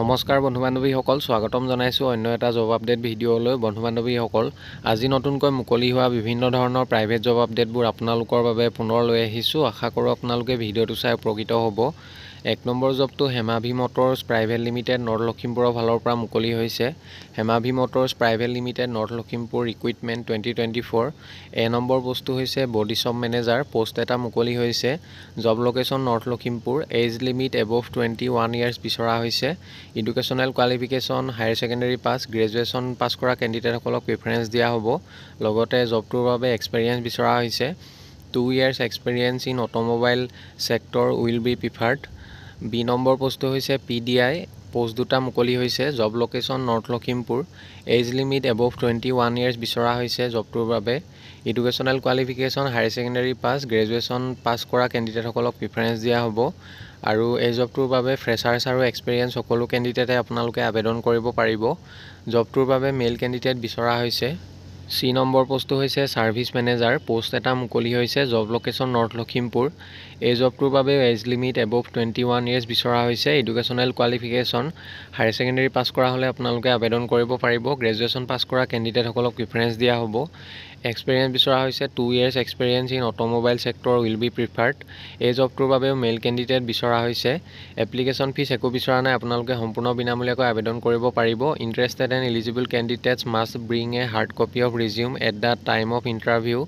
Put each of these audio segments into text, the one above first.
নমস্কাৰ বন্ধু বান্ধৱীসকল স্বাগতম জনাইছোঁ অন্য এটা জব আপডেট ভিডিঅ'লৈ বন্ধু বান্ধৱীসকল আজি নতুনকৈ মুকলি হোৱা বিভিন্ন ধৰণৰ প্ৰাইভেট জব আপডেটবোৰ আপোনালোকৰ বাবে পুনৰ লৈ আহিছোঁ আশা কৰোঁ আপোনালোকে ভিডিঅ'টো চাই উপকৃত হ'ব এক নম্বৰ জবটো Hemavi motors private limited north লখিমপুৰৰ ফালৰ পৰা মুকলি হৈছে Hemavi motors private limited north Lakhimpur equipment twenty twenty four A number বস্তু হৈছে বডি শ্বপ মেনেজাৰ পষ্ট এটা মুকলি হৈছে job location north Lakhimpur age limit above twenty one years বিচৰা হৈছে educational qualification higher secondary pass graduation pass কৰা কেণ্ডিডেটসকলক প্ৰিফাৰেঞ্চ দিয়া হ'ব লগতে জবটোৰ বাবে এক্সপেৰিয়েঞ্চ বিচৰা হৈছে two years experience in automobile sector will be preferred B number পোষ্টটো হৈছে পি ডি আই পোষ্ট দুটা মুকলি হৈছে job location north Lakhimpur age limit above twenty one years বিচৰা হৈছে জবটোৰ বাবে educational qualification higher secondary pass graduation pass কৰা কেণ্ডিডেটসকলক প্ৰিফাৰেঞ্চ দিয়া হ'ব আৰু এই জবটোৰ বাবে ফ্ৰেছাৰ্ছ আৰু এক্সপেৰিয়েঞ্চ সকলো কেণ্ডিডেটে আপোনালোকে আবেদন কৰিব পাৰিব জবটোৰ বাবে মেইল কেণ্ডিডেট বিচৰা হৈছে চি নম্বৰ পোষ্টটো হৈছে ছাৰ্ভিচ মেনেজাৰ পোষ্ট এটা মুকলি হৈছে জব লোকেশ্যন নৰ্থ লখিমপুৰ এই জবটোৰ বাবে age limit above twenty one years বিচৰা হৈছে educational qualification higher secondary pass কৰা হ'লে আপোনালোকে আবেদন কৰিব পাৰিব গ্ৰেজুৱেশ্যন পাছ কৰা কেণ্ডিডেটসকলক প্ৰিফাৰেঞ্চ দিয়া হ'ব এক্সপেৰিয়েঞ্চ বিচৰা হৈছে two years experience in automobile sector will be preferred এই জবটোৰ বাবেও মেইল কেণ্ডিডেট বিচৰা হৈছে এপ্লিকেশ্যন ফিজ একো বিচৰা নাই আপোনালোকে সম্পূৰ্ণ বিনামূলীয়াকৈ আবেদন কৰিব পাৰিব interested and eligible candidates must bring a hard copy of resume at the time of interview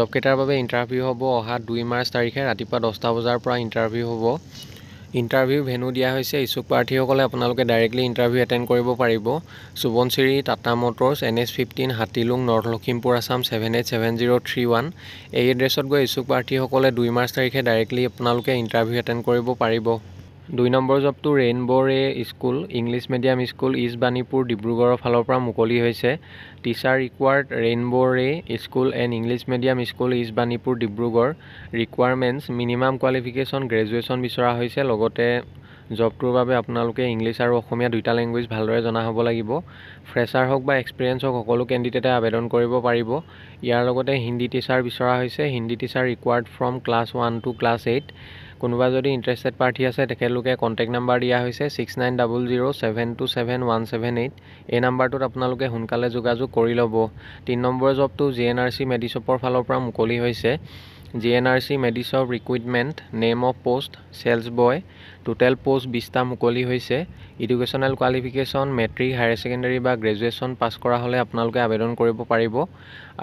জবকেইটাৰ বাবে ইণ্টাৰভিউ হ'ব অহা দুই মাৰ্চ তাৰিখে ৰাতিপুৱা দহটা বজাৰ পৰা ইণ্টাৰভিউ হ'ব ইণ্টাৰভিউ ভেনু দিয়া হৈছে ইচ্ছুক প্ৰাৰ্থীসকলে আপোনালোকে ডাইৰেক্টলি ইণ্টাৰভিউ এটেণ্ড কৰিব পাৰিব Subansiri Tata motors N S fifteen Hatilung north Lakhimpur Assam seven eight seven zero' three one এই এড্ৰেছত গৈ ইচ্ছুক প্ৰাৰ্থীসকলে দুই মাৰ্চ তাৰিখে ডাইৰেক্টলি আপোনালোকে ইণ্টাৰভিউ এটেণ্ড কৰিব পাৰিব দুই নম্বৰ জবটো rainbow' ray school English medium school east Banipur ডিব্ৰুগড়ৰ ফালৰ পৰা মুকলি হৈছে teacher required rainbow' ray school and English medium school east Banipur Dibrugarh requirements minimum qualification graduation বিচৰা হৈছে লগতে জবটোৰ বাবে আপোনালোকে ইংলিছ আৰু অসমীয়া দুইটা লেংগুৱেজ ভালদৰে জনা হ'ব লাগিব ফ্ৰেছাৰ হওক বা এক্সপেৰিয়েঞ্চ হওক সকলো কেণ্ডিডেটে আবেদন কৰিব পাৰিব ইয়াৰ লগতে হিন্দী টিচাৰ বিচৰা হৈছে Hindi teacher required from class one to class eight কোনোবা যদি ইণ্টাৰেষ্টেড প্ৰাৰ্থী আছে তেখেতলোকে কণ্টেক্ট নাম্বাৰ দিয়া হৈছে six nine double zero' seven two seven one seven eight এই নাম্বাৰটোত আপোনালোকে সোনকালে যোগাযোগ কৰি ল'ব তিনি নম্বৰ জবটো জি এন আৰ চি মেডিচপৰ ফালৰ পৰা মুকলি হৈছে G N R C medics of recruitment name of post sales boy total post বিছটা মুকলি হৈছে educational qualification matric higher secondary বা গ্ৰেজুৱেশ্যন পাছ কৰা হ'লে আপোনালোকে আবেদন কৰিব পাৰিব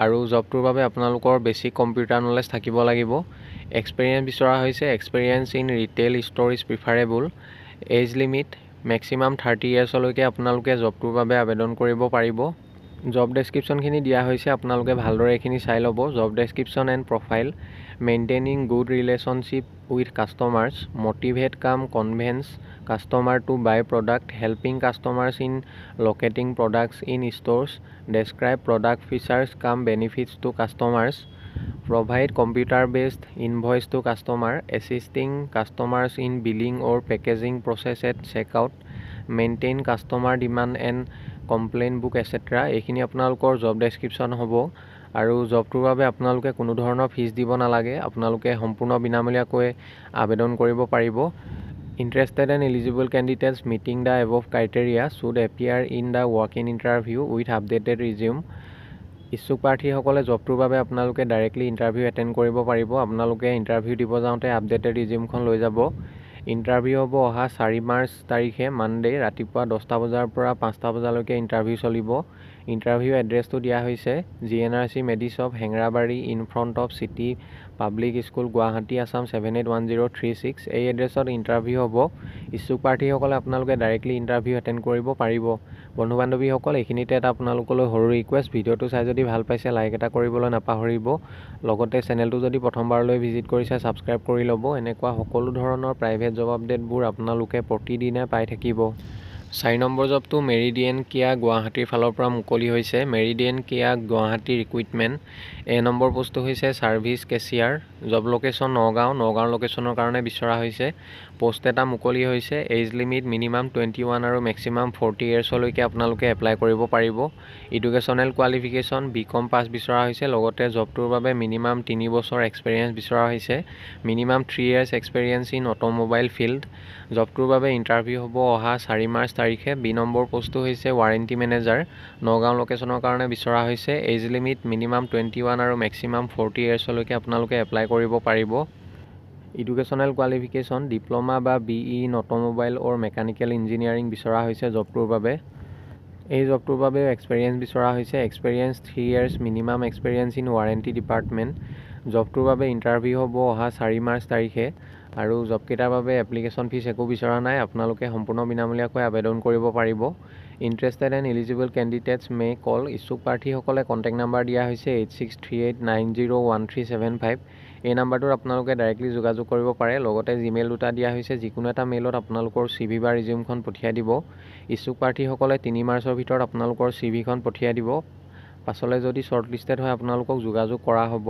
আৰু জবটোৰ বাবে আপোনালোকৰ বেছিক কম্পিউটাৰ নলেজ থাকিব লাগিব এক্সপেৰিয়েঞ্চ বিচৰা হৈছে experience in retail store is preferable age limit maximum thirty ইয়েৰ্ছলৈকে আপোনালোকে জবটোৰ বাবে আবেদন কৰিব পাৰিব জব ডেছক্ৰিপশ্যনখিনি দিয়া হৈছে আপোনালোকে ভালদৰে এইখিনি চাই ল'ব job description and profile maintaining good relationship with customers motivate কাম convince customer to buy product helping customers in locating products in stores describe product features কাম benefits to customers provide computer based invoice to customer assisting customers in billing or packaging process at checkout maintain customer demand and complaint book etcetera এইখিনি আপোনালোকৰ job description হ'ব আৰু জবটোৰ বাবে আপোনালোকে কোনো ধৰণৰ fees দিব নালাগে আপোনালোকে সম্পূৰ্ণ বিনামূলীয়াকৈ আবেদন কৰিব পাৰিব interested and eligible candidates meeting the above criteria should appear in the walk in interview with updated resume ইচ্ছুক প্ৰাৰ্থীসকলে জবটোৰ বাবে আপোনালোকে ডাইৰেক্টলি ইণ্টাৰভিউ এটেণ্ড কৰিব পাৰিব আপোনালোকে ইণ্টাৰভিউ দিব যাওঁতে আপডেটেড ৰিজিউমখন লৈ যাব ইণ্টাৰভিউ হ'ব অহা চাৰি মাৰ্চ তাৰিখে মানডে' ৰাতিপুৱা দহটা বজাৰ পৰা পাঁচটা বজালৈকে ইণ্টাৰভিউ চলিব ইণ্টাৰভিউ এড্ৰেছটো দিয়া হৈছে G N R C medics of Hengrabari in front of city public school Guwahati Assam seven eight one zero' three six এই এড্ৰেছত ইণ্টাৰভিউ হ'ব ইচ্ছুক প্ৰাৰ্থীসকলে আপোনালোকে ডাইৰেক্টলি ইণ্টাৰভিউ এটেণ্ড কৰিব পাৰিব বন্ধু বান্ধৱীসকল এইখিনিতে এটা আপোনালোকলৈ সৰু ৰিকুৱেষ্ট ভিডিঅ'টো চাই যদি ভাল পাইছে লাইক এটা কৰিবলৈ নাপাহৰিব লগতে চেনেলটো যদি প্ৰথমবাৰলৈ ভিজিট কৰিছে ছাবস্ক্ৰাইব কৰি ল'ব এনেকুৱা সকলো ধৰণৰ প্ৰাইভেট জব আপডেটবোৰ আপোনালোকে প্ৰতিদিনে পাই থাকিব চাৰি নম্বৰ জবটো মেৰিডিয়েন কেয়া গুৱাহাটীৰ ফালৰ পৰা মুকলি হৈছে Meridian Kia Guwahati recruitment A number পোষ্টটো হৈছে service cashier job location Nagaon Nagaon লোকেশ্যনৰ কাৰণে বিচৰা হৈছে পোষ্ট এটা মুকলি হৈছে age limit minimum twenty one আৰু মেক্সিমাম ফৰ্টি ইয়েৰ্ছলৈকে আপোনালোকে এপ্লাই কৰিব পাৰিব educational qualification B com pass বিচৰা হৈছে লগতে জবটোৰ বাবে মিনিমাম তিনি বছৰ এক্সপেৰিয়েঞ্চ বিচৰা হৈছে minimum three years experience in automobile field জবটোৰ বাবে ইণ্টাৰভিউ হ'ব অহা চাৰি মাৰ্চ তাৰিখে বি নম্বৰ পোষ্টটো হৈছে ৱাৰেণ্টি মেনেজাৰ নগাঁও লোকেশ্যনৰ কাৰণে বিচৰা হৈছে age limit minimum twenty one আৰু মেক্সিমাম ফৰ্টি ইয়েৰ্ছলৈকে আপোনালোকে এপ্লাই কৰিব পাৰিব এডুকেশ্যনেল কোৱালিফিকেশ্যন ডিপ্ল'মা বা B E in automobile or mechanical engineering বিচৰা হৈছে জবটোৰ বাবে এই জবটোৰ বাবে এক্সপেৰিয়েঞ্চ বিচৰা হৈছে experience three years minimum experience in warranty department জবটোৰ বাবে ইণ্টাৰভিউ হ'ব অহা চাৰি মাৰ্চ তাৰিখে আৰু জবকেইটাৰ বাবে এপ্লিকেশ্যন ফিজ একো বিচৰা নাই আপোনালোকে সম্পূৰ্ণ বিনামূলীয়াকৈ আবেদন কৰিব পাৰিব interested and eligible candidates may call ইচ্ছুক প্ৰাৰ্থীসকলে কণ্টেক্ট নাম্বাৰ দিয়া হৈছে eight six three eight nine zero' one three seven five এই নাম্বাৰটোত আপোনালোকে ডাইৰেক্টলি যোগাযোগ কৰিব পাৰে লগতে জিমেইল দুটা দিয়া হৈছে যিকোনো এটা মেইলত আপোনালোকৰ চি ভি বা ৰিজিউমখন পঠিয়াই দিব ইচ্ছুক প্ৰাৰ্থীসকলে তিনি মাৰ্চৰ ভিতৰত আপোনালোকৰ চি ভিখন পঠিয়াই দিব পাছলৈ যদি শ্বৰ্ট লিষ্টেড হয় আপোনালোকক যোগাযোগ কৰা হ'ব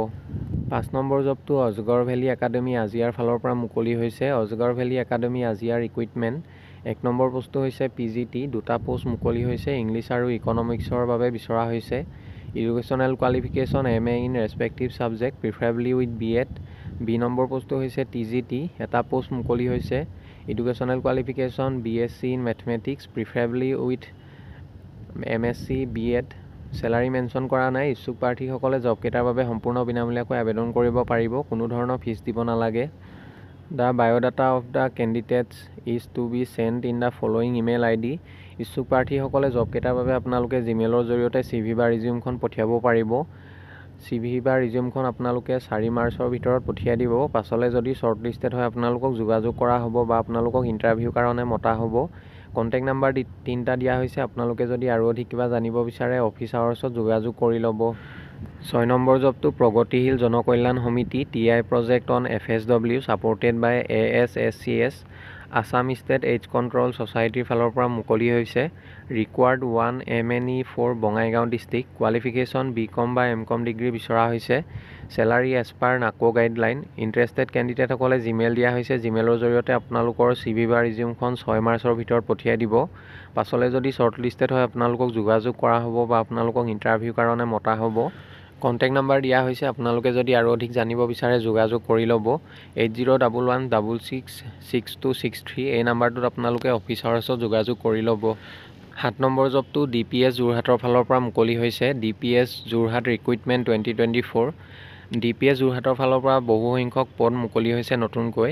পাঁচ নম্বৰ জবটো অজগৰ ভেলী একাডেমী আজিয়াৰ ফালৰ পৰা মুকলি হৈছে অজগৰ ভেলী একাডেমী আজিয়াৰ ইকুইপমেণ্ট এক নম্বৰ পোষ্টটো হৈছে পি জি টি দুটা পোষ্ট মুকলি হৈছে ইংলিছ আৰু ইকনমিক্সৰ বাবে বিচৰা হৈছে educational qualification M A in respective subject preferably with B Ed B number পোষ্টটো হৈছে টি জি টি এটা পোষ্ট মুকলি হৈছে educational qualification B S C in mathematics preferably with M S C B Ed salary mention কৰা নাই ইচ্ছুক প্ৰাৰ্থীসকলে জবকেইটাৰ বাবে সম্পূৰ্ণ বিনামূলীয়াকৈ আবেদন কৰিব পাৰিব কোনো ধৰণৰ ফিজ দিব নালাগে the biodata of the candidates is to be send in the following email I D ইচ্ছুক প্ৰাৰ্থীসকলে জবকেইটাৰ বাবে আপোনালোকে জিমেইলৰ জৰিয়তে চি ভি বা ৰিজিউমখন পঠিয়াব পাৰিব চি ভি বা ৰিজিউমখন আপোনালোকে চাৰি মাৰ্চৰ ভিতৰত পঠিয়াই দিব পাছলৈ যদি শ্বৰ্ট লিষ্টেড হয় আপোনালোকক যোগাযোগ কৰা হ'ব বা আপোনালোকক ইণ্টাৰভিউৰ কাৰণে মতা হ'ব কণ্টেক্ট নাম্বাৰ তিনিটা দিয়া হৈছে আপোনালোকে যদি আৰু অধিক কিবা জানিব বিচাৰে অফিচাৰৰ ওচৰত যোগাযোগ কৰি ল'ব ছয় number জবটো Pragatishil Janakalyan Samiti T I project on F S W supported by A S S C S Assam state AIDS control ছচাইটিৰ ফালৰ পৰা মুকলি হৈছে required one M N E for Bongaigaon district qualification B com or M com degree বিচৰা হৈছে salary as per NACO guideline interested কেণ্ডিডেটসকলে Gmail দিয়া হৈছে জিমেইলৰ জৰিয়তে আপোনালোকৰ চি ভি বা ৰিজিউমখন ছয় মাৰ্চৰ ভিতৰত পঠিয়াই দিব পাছলৈ যদি শ্বৰ্ট লিষ্টেড হয় আপোনালোকক যোগাযোগ কৰা হ'ব বা আপোনালোকক ইণ্টাৰভিউ কাৰণে মতা হ'ব কণ্টেক্ট নাম্বাৰ দিয়া হৈছে আপোনালোকে যদি আৰু অধিক জানিব বিচাৰে যোগাযোগ কৰি ল'ব eight zero' double one double six six two six three এই নাম্বাৰটোত আপোনালোকে অফিচাৰৰ ওচৰত যোগাযোগ কৰি ল'ব সাত নম্বৰ জবটো ডি পি এছ যোৰহাটৰ ফালৰ পৰা মুকলি হৈছে D P S Jorhat recruitment twenty twenty four D P S যোৰহাটৰ ফালৰ পৰা বহুসংখ্যক পদ মুকলি হৈছে নতুনকৈ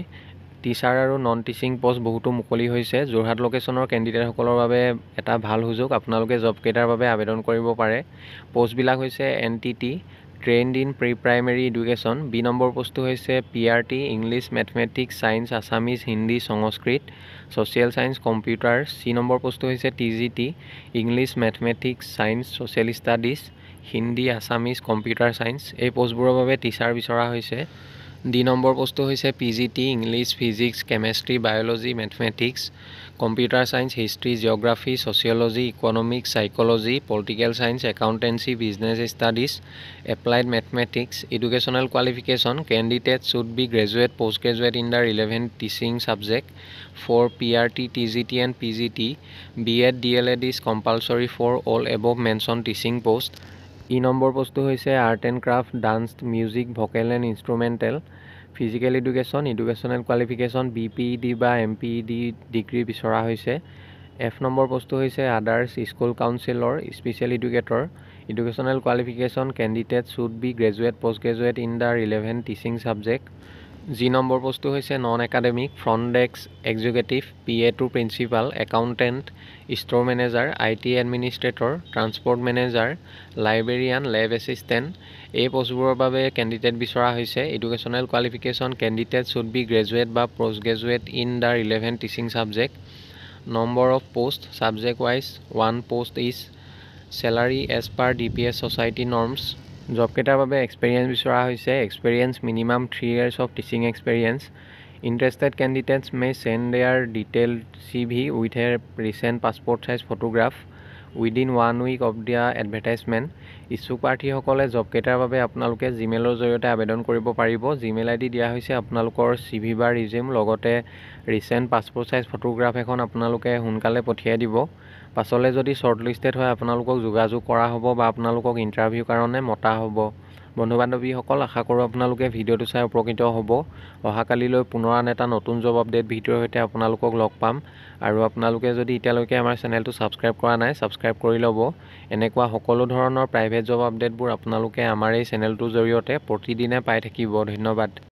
টিচাৰ আৰু নন টিচিং পষ্ট বহুতো মুকলি হৈছে যোৰহাট লোকেশ্যনৰ কেণ্ডিডেটসকলৰ বাবে এটা ভাল সুযোগ আপোনালোকে জবকেইটাৰ বাবে আবেদন কৰিব পাৰে পষ্টবিলাক হৈছে N T T trained in pre primary education B number পষ্টটো হৈছে P R T English mathematics science Assamese Hindi Sanskrit social science computer C number পষ্টটো হৈছে T G T English mathematics science social studies Hindi Assamese computer science এই পষ্টবোৰৰ বাবে teacher বিচৰা হৈছে দ্বি নম্বৰ বস্তু হৈছে P G T English physics chemistry biology mathematics computer science history geography sociology economics psychology political science accountancy business studies applied mathematics educational qualification candidate should be graduate post graduate in their relevant teaching subject for P R T T G T and P G T B Ed D El Ed is compulsory for all above mention teaching post E number বস্তু হৈছে art and craft dance music vocal and instrumental physical education educational qualification B P E D বা M P E D degree বিচৰা হৈছে এফ number বস্তু হৈছে others school কাউঞ্চিলৰ special educator educational qualification candidate should be graduate post graduate in the relevant teaching subject যি number প'ষ্টটো হৈছে non academic front desk executive P A to principal accountant store manager I T administrator transport manager librarian lab assistant এই পষ্টবোৰৰ বাবে candidate বিচৰা হৈছে educational qualification candidate should be graduate বা post graduate in the relevant teaching subject number of post subject wise one post is salary as per D P S society norms জবকেইটাৰ বাবে experience বিচৰা হৈছে experience minimum three years of teaching experience interested candidates may send their detail C V with a recent passport size photograph within one week of দিয়া advertisement ইচ্ছু প্ৰাৰ্থীসকলে জবকেইটাৰ বাবে আপোনালোকে জিমেইলৰ জৰিয়তে আবেদন কৰিব পাৰিব জিমেইল আই ডি দিয়া হৈছে আপোনালোকৰ চি ভি বা ৰিজিউম লগতে ৰিচেণ্ট পাছপৰ্ট চাইজ ফটোগ্ৰাফ এখন আপোনালোকে সোনকালে পঠিয়াই দিব পাছলৈ যদি শ্বৰ্ট লিষ্টেড হয় আপোনালোকক যোগাযোগ কৰা হ'ব বা আপোনালোকক ইণ্টাৰভিউ কাৰণে মতা হ'ব বন্ধু বান্ধৱীসকল আশা কৰোঁ আপোনালোকে ভিডিঅ'টো চাই উপকৃত হ'ব অহাকালিলৈ পুনৰ এটা নতুন জব আপডেট ভিডিঅ'ৰ সৈতে আপোনালোকক লগ পাম আৰু আপোনালোকে যদি এতিয়ালৈকে আমাৰ চেনেলটো ছাবস্ক্ৰাইব কৰা নাই ছাবস্ক্ৰাইব কৰি ল'ব এনেকুৱা সকলো ধৰণৰ প্ৰাইভেট জব আপডেটবোৰ আপোনালোকে আমাৰ এই চেনেলটোৰ জৰিয়তে প্ৰতিদিনে পাই থাকিব ধন্যবাদ